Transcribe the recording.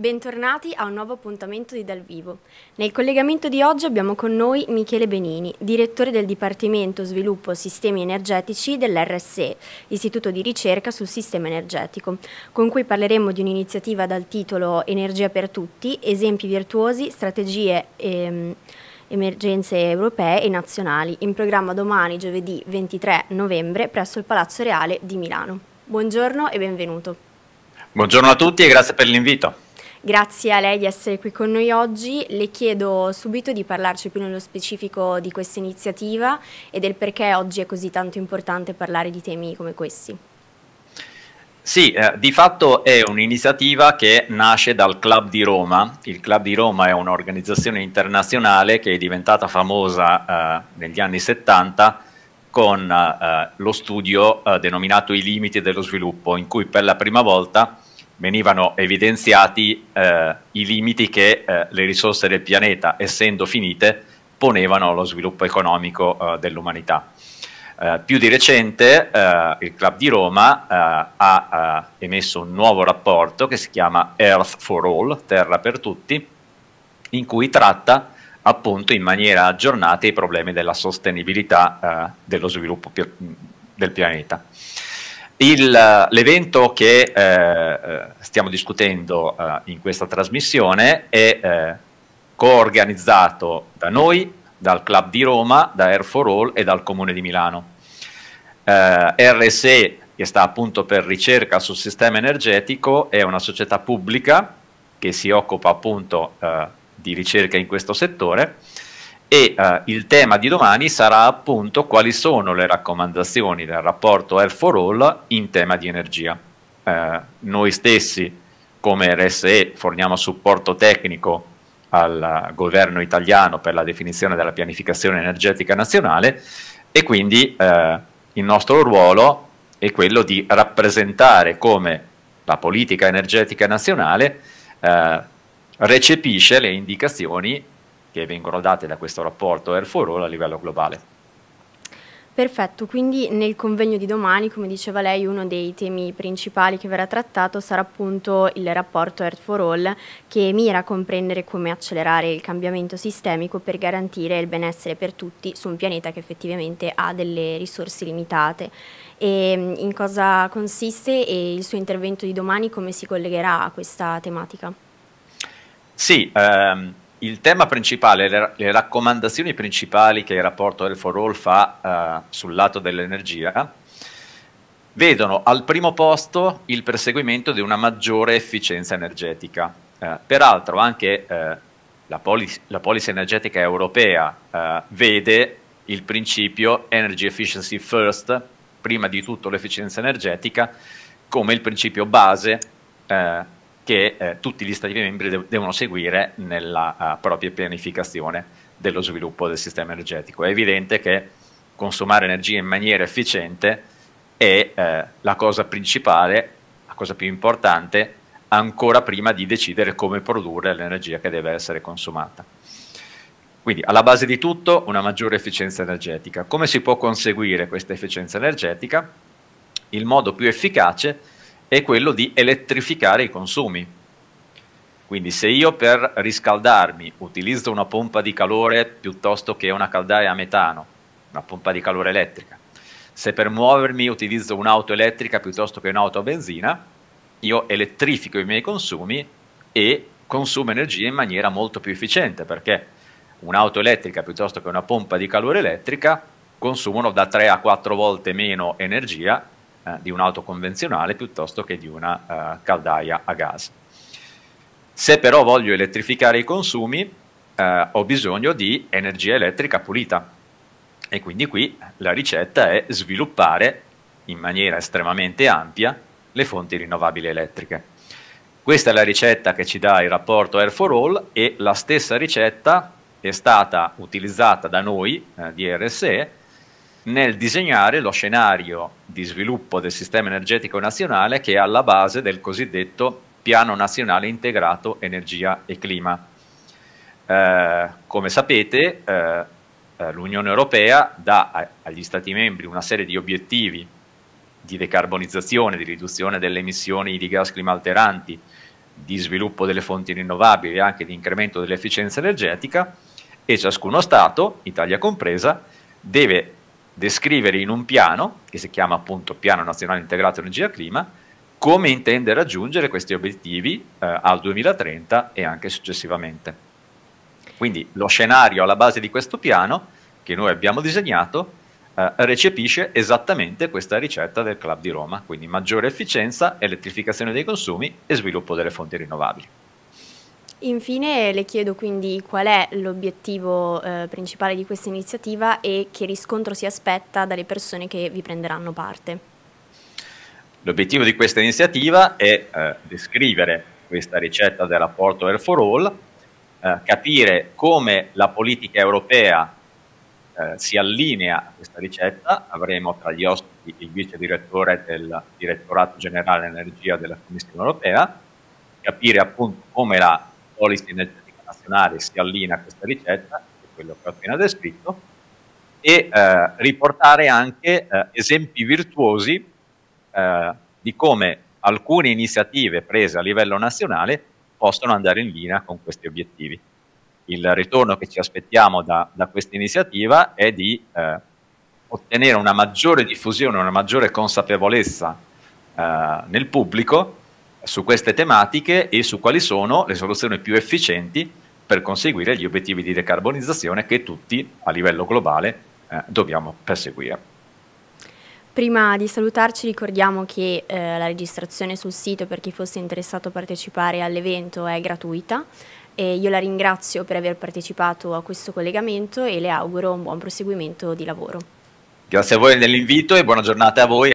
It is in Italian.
Bentornati a un nuovo appuntamento di Dal Vivo. Nel collegamento di oggi abbiamo con noi Michele Benini, direttore del Dipartimento Sviluppo Sistemi Energetici dell'RSE, Istituto di Ricerca sul Sistema Energetico, con cui parleremo di un'iniziativa dal titolo Energia per tutti, esempi virtuosi, strategie e ehm, emergenze europee e nazionali, in programma domani giovedì 23 novembre presso il Palazzo Reale di Milano. Buongiorno e benvenuto. Buongiorno a tutti e grazie per l'invito. Grazie a lei di essere qui con noi oggi. Le chiedo subito di parlarci più nello specifico di questa iniziativa e del perché oggi è così tanto importante parlare di temi come questi. Sì, eh, di fatto è un'iniziativa che nasce dal Club di Roma. Il Club di Roma è un'organizzazione internazionale che è diventata famosa eh, negli anni 70 con eh, lo studio eh, denominato I limiti dello sviluppo, in cui per la prima volta venivano evidenziati eh, i limiti che eh, le risorse del pianeta, essendo finite, ponevano allo sviluppo economico eh, dell'umanità. Eh, più di recente eh, il Club di Roma eh, ha emesso un nuovo rapporto che si chiama Earth for All, Terra per Tutti, in cui tratta appunto in maniera aggiornata i problemi della sostenibilità dello sviluppo del pianeta l'evento che eh, eh, stiamo discutendo eh, in questa trasmissione è eh, coorganizzato da noi, dal Club di Roma, da Air for All e dal Comune di Milano. Eh, RSE, che sta appunto per ricerca sul sistema energetico, è una società pubblica che si occupa appunto eh, di ricerca in questo settore e eh, il tema di domani sarà appunto quali sono le raccomandazioni del rapporto Air for All in tema di energia. Eh, noi stessi come RSE forniamo supporto tecnico al governo italiano per la definizione della pianificazione energetica nazionale e quindi eh, il nostro ruolo è quello di rappresentare come la politica energetica nazionale eh, recepisce le indicazioni che vengono date da questo rapporto Air for All a livello globale. Perfetto, quindi nel convegno di domani, come diceva lei, uno dei temi principali che verrà trattato sarà appunto il rapporto Earth for All che mira a comprendere come accelerare il cambiamento sistemico per garantire il benessere per tutti su un pianeta che effettivamente ha delle risorse limitate. E mm, in cosa consiste e il suo intervento di domani come si collegherà a questa tematica? Sì, um il tema principale, le, le, raccomandazioni principali che il rapporto Health for All fa eh, sul lato dell'energia vedono al primo posto il perseguimento di una maggiore efficienza energetica. Eh, peraltro anche eh, la, policy, la, policy, energetica europea eh, vede il principio energy efficiency first, prima di tutto l'efficienza energetica, come il principio base eh, che eh, tutti gli Stati membri de- devono seguire nella uh, propria pianificazione dello sviluppo del sistema energetico. È evidente che consumare energia in maniera efficiente è eh, la cosa principale, la cosa più importante, ancora prima di decidere come produrre l'energia che deve essere consumata. Quindi alla base di tutto una maggiore efficienza energetica. Come si può conseguire questa efficienza energetica? Il modo più efficace è è quello di elettrificare i consumi. Quindi se io per riscaldarmi utilizzo una pompa di calore piuttosto che una caldaia a metano, una pompa di calore elettrica, se per muovermi utilizzo un'auto elettrica piuttosto che un'auto a benzina, io elettrifico i miei consumi e consumo energia in maniera molto più efficiente perché un'auto elettrica piuttosto che una pompa di calore elettrica consumano da 3 a 4 volte meno energia eh, di un'auto convenzionale piuttosto che di una eh, caldaia a gas. Se però voglio elettrificare i consumi, eh, ho bisogno di energia elettrica pulita. E quindi qui la ricetta è sviluppare in maniera estremamente ampia le fonti rinnovabili elettriche. Questa è la ricetta che ci dà il rapporto Air for All e la stessa ricetta è stata utilizzata da noi eh, di RSE nel disegnare lo scenario di sviluppo del sistema energetico nazionale che è alla base del cosiddetto piano nazionale integrato energia e clima. Eh, come sapete eh, eh l'Unione Europea dà agli Stati membri una serie di obiettivi di decarbonizzazione, di riduzione delle emissioni di gas climalteranti, di sviluppo delle fonti rinnovabili e anche di incremento dell'efficienza energetica e ciascuno Stato, Italia compresa, deve descrivere in un piano, che si chiama appunto Piano Nazionale Integrato Energia e Clima, come intende raggiungere questi obiettivi eh, al 2030 e anche successivamente. Quindi lo scenario alla base di questo piano che noi abbiamo disegnato eh, recepisce esattamente questa ricetta del Club di Roma, quindi maggiore efficienza, elettrificazione dei consumi e sviluppo delle fonti rinnovabili. Infine le chiedo quindi qual è l'obiettivo eh, principale di questa iniziativa e che riscontro si aspetta dalle persone che vi prenderanno parte. L'obiettivo di questa iniziativa è eh, descrivere questa ricetta del rapporto Air for All, eh, capire come la politica europea eh, si allinea a questa ricetta, avremo tra gli ospiti il vice direttore del Direttorato Generale Energia della Commissione Europea, capire appunto come la policy energetica nazionale si allinea a questa ricetta, che è quello che ho appena descritto, e eh, riportare anche eh, esempi virtuosi eh, di come alcune iniziative prese a livello nazionale possono andare in linea con questi obiettivi. Il ritorno che ci aspettiamo da, da questa iniziativa è di eh, ottenere una maggiore diffusione, una maggiore consapevolezza eh, nel pubblico su queste tematiche e su quali sono le soluzioni più efficienti per conseguire gli obiettivi di decarbonizzazione che tutti a livello globale eh, dobbiamo perseguire. Prima di salutarci ricordiamo che eh, la registrazione sul sito per chi fosse interessato a partecipare all'evento è gratuita e io la ringrazio per aver partecipato a questo collegamento e le auguro un buon proseguimento di lavoro. Grazie a voi dell'invito e buona giornata a voi.